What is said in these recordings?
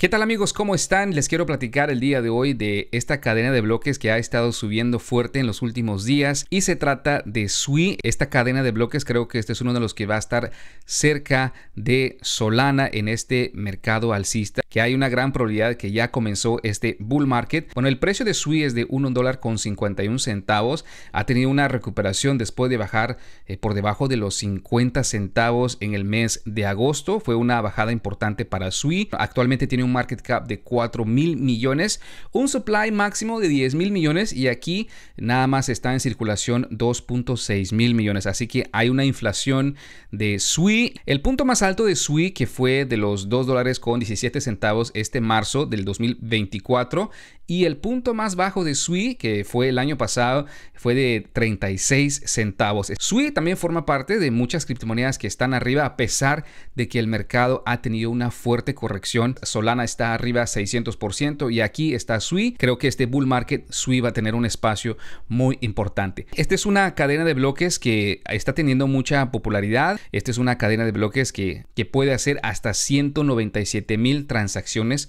¿Qué tal amigos? ¿Cómo están? Les quiero platicar el día de hoy de esta cadena de bloques que ha estado subiendo fuerte en los últimos días y se trata de Sui. Esta cadena de bloques creo que este es uno de los que va a estar cerca de Solana en este mercado alcista que hay una gran probabilidad que ya comenzó este bull market. Bueno, el precio de SUI es de $1.51. dólar con 51 centavos. Ha tenido una recuperación después de bajar eh, por debajo de los 50 centavos en el mes de agosto. Fue una bajada importante para SUI. Actualmente tiene un market cap de 4 mil millones, un supply máximo de 10 mil millones y aquí nada más está en circulación 2.6 mil millones. Así que hay una inflación de SUI. El punto más alto de SUI que fue de los 2 dólares con 17 centavos este marzo del 2024 y el punto más bajo de SWI, que fue el año pasado, fue de 36 centavos. SWI también forma parte de muchas criptomonedas que están arriba a pesar de que el mercado ha tenido una fuerte corrección. Solana está arriba 600% y aquí está SWI. Creo que este bull market SWI va a tener un espacio muy importante. Esta es una cadena de bloques que está teniendo mucha popularidad. Esta es una cadena de bloques que, que puede hacer hasta 197 mil transacciones acciones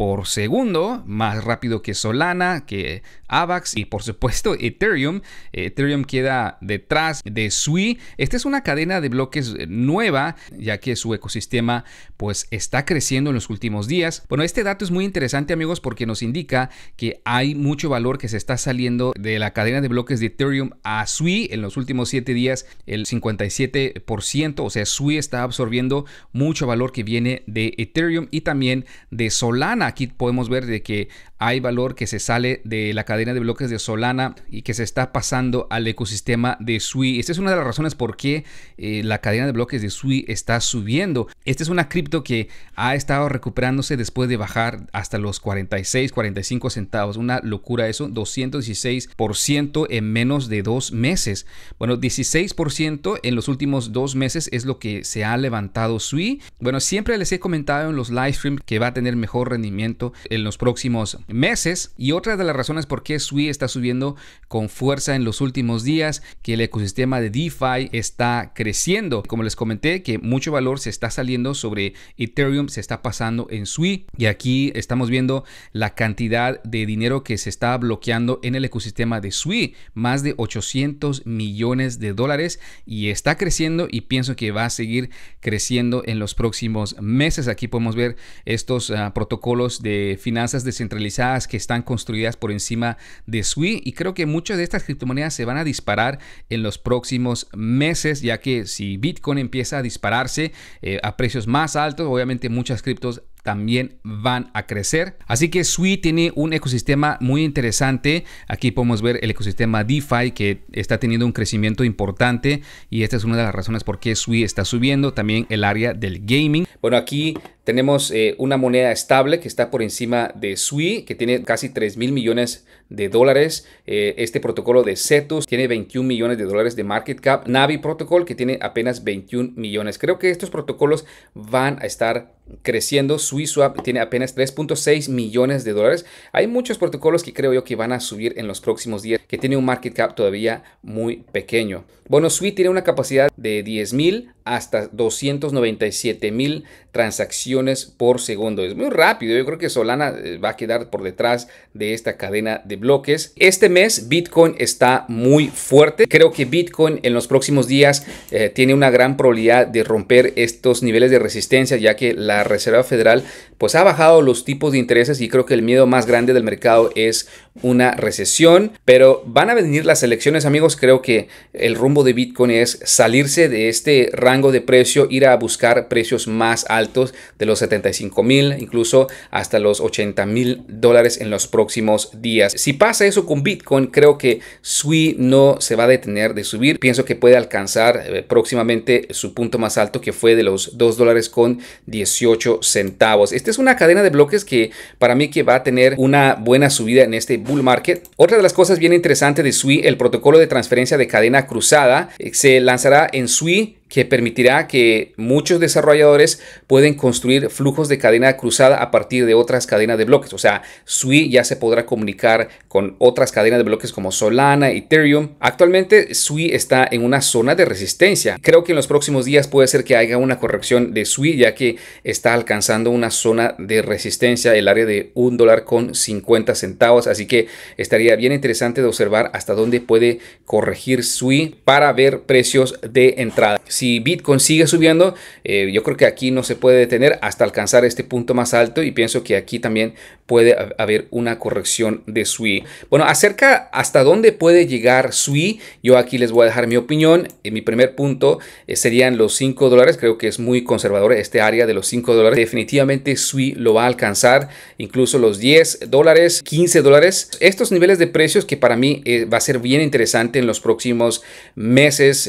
por segundo, más rápido que Solana, que AVAX y por supuesto Ethereum. Ethereum queda detrás de Sui. Esta es una cadena de bloques eh, nueva, ya que su ecosistema pues está creciendo en los últimos días. Bueno, este dato es muy interesante amigos porque nos indica que hay mucho valor que se está saliendo de la cadena de bloques de Ethereum a Sui. En los últimos siete días el 57%, o sea, Sui está absorbiendo mucho valor que viene de Ethereum y también de Solana aquí podemos ver de que hay valor que se sale de la cadena de bloques de Solana y que se está pasando al ecosistema de Sui. Esta es una de las razones por qué eh, la cadena de bloques de Sui está subiendo. Esta es una cripto que ha estado recuperándose después de bajar hasta los 46, 45 centavos. Una locura eso, 216% en menos de dos meses. Bueno, 16% en los últimos dos meses es lo que se ha levantado Sui. Bueno, siempre les he comentado en los live streams que va a tener mejor rendimiento en los próximos meses. Y otra de las razones por qué SUI está subiendo con fuerza en los últimos días, que el ecosistema de DeFi está creciendo. Como les comenté, que mucho valor se está saliendo sobre Ethereum, se está pasando en SUI. Y aquí estamos viendo la cantidad de dinero que se está bloqueando en el ecosistema de SUI, más de 800 millones de dólares. Y está creciendo y pienso que va a seguir creciendo en los próximos meses. Aquí podemos ver estos ah, protocolos de finanzas descentralizadas que están construidas por encima de SWI y creo que muchas de estas criptomonedas se van a disparar en los próximos meses, ya que si Bitcoin empieza a dispararse eh, a precios más altos, obviamente muchas criptos también van a crecer. Así que Sui tiene un ecosistema muy interesante. Aquí podemos ver el ecosistema DeFi que está teniendo un crecimiento importante y esta es una de las razones por qué Sui está subiendo. También el área del gaming. Bueno, aquí tenemos eh, una moneda estable que está por encima de Sui, que tiene casi 3 mil millones de dólares. Eh, este protocolo de Cetus tiene 21 millones de dólares de market cap. Navi Protocol, que tiene apenas 21 millones. Creo que estos protocolos van a estar creciendo. swap tiene apenas 3.6 millones de dólares. Hay muchos protocolos que creo yo que van a subir en los próximos días, que tiene un market cap todavía muy pequeño. Bueno, Sui tiene una capacidad de 10 mil hasta 297 mil transacciones por segundo. Es muy rápido. Yo creo que Solana eh, va a quedar por detrás de esta cadena de bloques. Este mes Bitcoin está muy fuerte. Creo que Bitcoin en los próximos días eh, tiene una gran probabilidad de romper estos niveles de resistencia ya que la Reserva Federal pues ha bajado los tipos de intereses y creo que el miedo más grande del mercado es una recesión. Pero van a venir las elecciones amigos. Creo que el rumbo de Bitcoin es salirse de este rango de precio, ir a buscar precios más altos de los 75 mil, incluso hasta los 80 mil dólares en los próximos días. Si pasa eso con Bitcoin, creo que SUI no se va a detener de subir. Pienso que puede alcanzar eh, próximamente su punto más alto que fue de los 2 dólares con 18 centavos. Esta es una cadena de bloques que para mí que va a tener una buena subida en este bull market. Otra de las cosas bien interesantes de SUI, el protocolo de transferencia de cadena cruzada, eh, se lanzará en SUI que permitirá que muchos desarrolladores pueden construir flujos de cadena cruzada a partir de otras cadenas de bloques. O sea, Sui ya se podrá comunicar con otras cadenas de bloques como Solana, Ethereum. Actualmente Sui está en una zona de resistencia. Creo que en los próximos días puede ser que haya una corrección de Sui ya que está alcanzando una zona de resistencia, el área de un dólar con 50 centavos. Así que estaría bien interesante de observar hasta dónde puede corregir Sui para ver precios de entrada si Bitcoin sigue subiendo, eh, yo creo que aquí no se puede detener hasta alcanzar este punto más alto y pienso que aquí también puede haber una corrección de SWI. Bueno, acerca hasta dónde puede llegar SWI, yo aquí les voy a dejar mi opinión. En eh, mi primer punto eh, serían los 5 dólares, creo que es muy conservador este área de los 5 dólares. Definitivamente SWI lo va a alcanzar, incluso los 10 dólares, 15 dólares. Estos niveles de precios que para mí va a ser bien interesante en los próximos meses,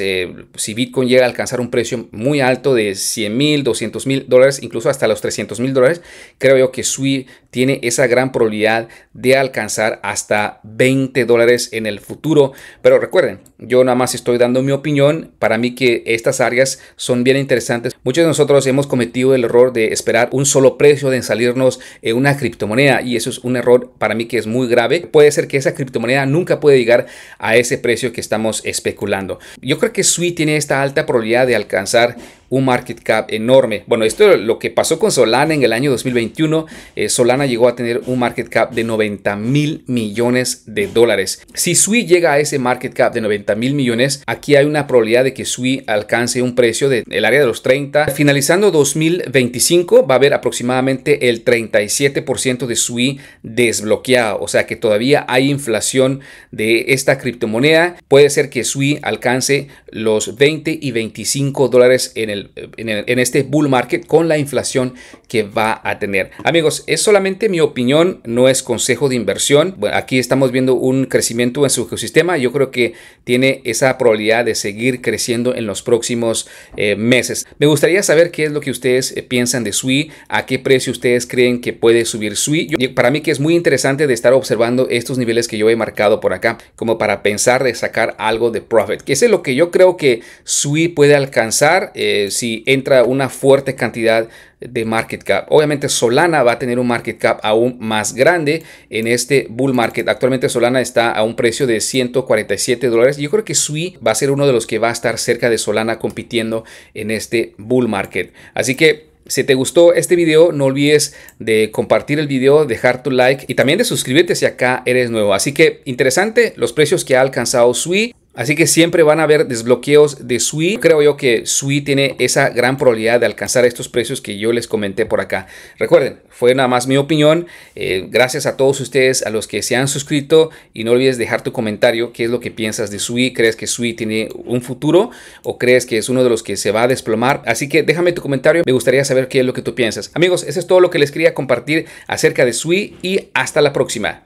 si Bitcoin llega a un precio muy alto de 100 mil, 200 mil dólares, incluso hasta los 300 mil dólares, creo yo que Sui tiene esa gran probabilidad de alcanzar hasta 20 dólares en el futuro. Pero recuerden, yo nada más estoy dando mi opinión. Para mí que estas áreas son bien interesantes. Muchos de nosotros hemos cometido el error de esperar un solo precio de salirnos en una criptomoneda y eso es un error para mí que es muy grave. Puede ser que esa criptomoneda nunca puede llegar a ese precio que estamos especulando. Yo creo que Sui tiene esta alta probabilidad de alcanzar un market cap enorme. Bueno, esto es lo que pasó con Solana en el año 2021. Eh, Solana llegó a tener un market cap de 90 mil millones de dólares. Si Sui llega a ese market cap de 90 mil millones, aquí hay una probabilidad de que Sui alcance un precio del área de los 30. Finalizando 2025 va a haber aproximadamente el 37% de Sui desbloqueado. O sea que todavía hay inflación de esta criptomoneda. Puede ser que Sui alcance los 20 y 25 dólares en el en, este bull market con la inflación que va a tener. Amigos, es solamente mi opinión, no es consejo de inversión. aquí estamos viendo un crecimiento en su ecosistema. Yo creo que tiene esa probabilidad de seguir creciendo en los próximos eh, meses. Me gustaría saber qué es lo que ustedes eh, piensan de SUI, a qué precio ustedes creen que puede subir SUI. para mí que es muy interesante de estar observando estos niveles que yo he marcado por acá, como para pensar de sacar algo de profit, que es lo que yo creo que SUI puede alcanzar. Eh, si entra una fuerte cantidad de market cap. Obviamente Solana va a tener un market cap aún más grande en este bull market. Actualmente Solana está a un precio de 147 dólares. Yo creo que Sui va a ser uno de los que va a estar cerca de Solana compitiendo en este bull market. Así que si te gustó este video, no olvides de compartir el video, dejar tu like y también de suscribirte si acá eres nuevo. Así que interesante los precios que ha alcanzado Sui Así que siempre van a haber desbloqueos de SUI. Creo yo que SUI tiene esa gran probabilidad de alcanzar estos precios que yo les comenté por acá. Recuerden, fue nada más mi opinión. Eh, gracias a todos ustedes, a los que se han suscrito. Y no olvides dejar tu comentario, qué es lo que piensas de SUI. ¿Crees que SUI tiene un futuro o crees que es uno de los que se va a desplomar? Así que déjame tu comentario, me gustaría saber qué es lo que tú piensas. Amigos, eso es todo lo que les quería compartir acerca de SUI y hasta la próxima.